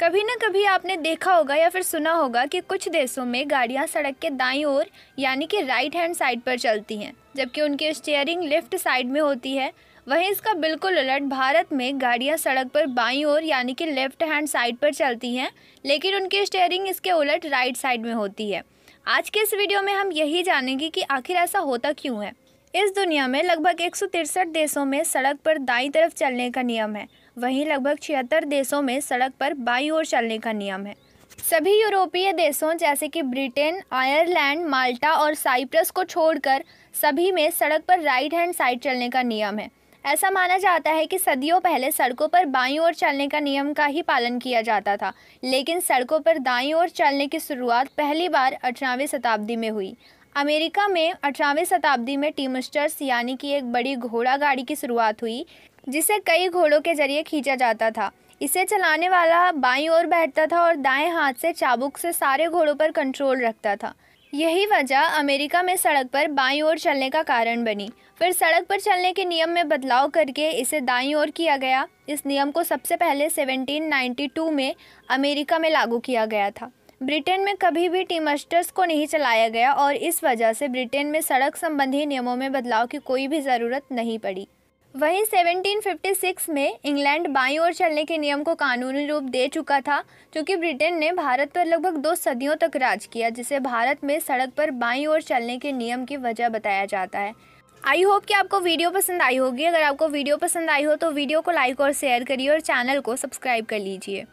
कभी ना कभी आपने देखा होगा या फिर सुना होगा कि कुछ देशों में गाड़ियां सड़क के दाईं ओर यानी कि राइट हैंड साइड पर चलती हैं जबकि उनकी स्टीयरिंग लेफ्ट साइड में होती है वहीं इसका बिल्कुल उलट भारत में गाड़ियां सड़क पर बाईं ओर यानी कि लेफ्ट हैंड साइड पर चलती हैं लेकिन उनकी स्टेयरिंग इसके उलट राइट साइड में होती है आज के इस वीडियो में हम यही जानेंगे कि आखिर ऐसा होता क्यों है इस दुनिया में लगभग एक देशों में सड़क पर दाई तरफ चलने का नियम है वहीं लगभग छिहत्तर देशों में सड़क पर बाई ओर चलने का नियम है सभी यूरोपीय देशों जैसे कि ब्रिटेन आयरलैंड माल्टा और साइप्रस को छोड़कर सभी में सड़क पर राइट हैंड साइड चलने का नियम है ऐसा माना जाता है कि सदियों पहले सड़कों पर बाई ओर चलने का नियम का ही पालन किया जाता था लेकिन सड़कों पर दाई ओर चलने की शुरुआत पहली बार अठारहवीं शताब्दी में हुई अमेरिका में अठारहवीं शताब्दी में टीमस्टर्स यानी कि एक बड़ी घोड़ा गाड़ी की शुरुआत हुई जिसे कई घोड़ों के जरिए खींचा जाता था इसे चलाने वाला बाई ओर बैठता था और दाएं हाथ से चाबुक से सारे घोड़ों पर कंट्रोल रखता था यही वजह अमेरिका में सड़क पर बाई ओर चलने का कारण बनी फिर सड़क पर चलने के नियम में बदलाव करके इसे दाई ओर किया गया इस नियम को सबसे पहले 1792 में अमेरिका में लागू किया गया था ब्रिटेन में कभी भी टीमस्टर्स को नहीं चलाया गया और इस वजह से ब्रिटेन में सड़क संबंधी नियमों में बदलाव की कोई भी ज़रूरत नहीं पड़ी वहीं 1756 में इंग्लैंड बाईं ओर चलने के नियम को कानूनी रूप दे चुका था क्योंकि ब्रिटेन ने भारत पर लगभग दो सदियों तक राज किया जिसे भारत में सड़क पर बाईं ओर चलने के नियम की वजह बताया जाता है आई होप कि आपको वीडियो पसंद आई होगी अगर आपको वीडियो पसंद आई हो तो वीडियो को लाइक और शेयर करिए और चैनल को सब्सक्राइब कर लीजिए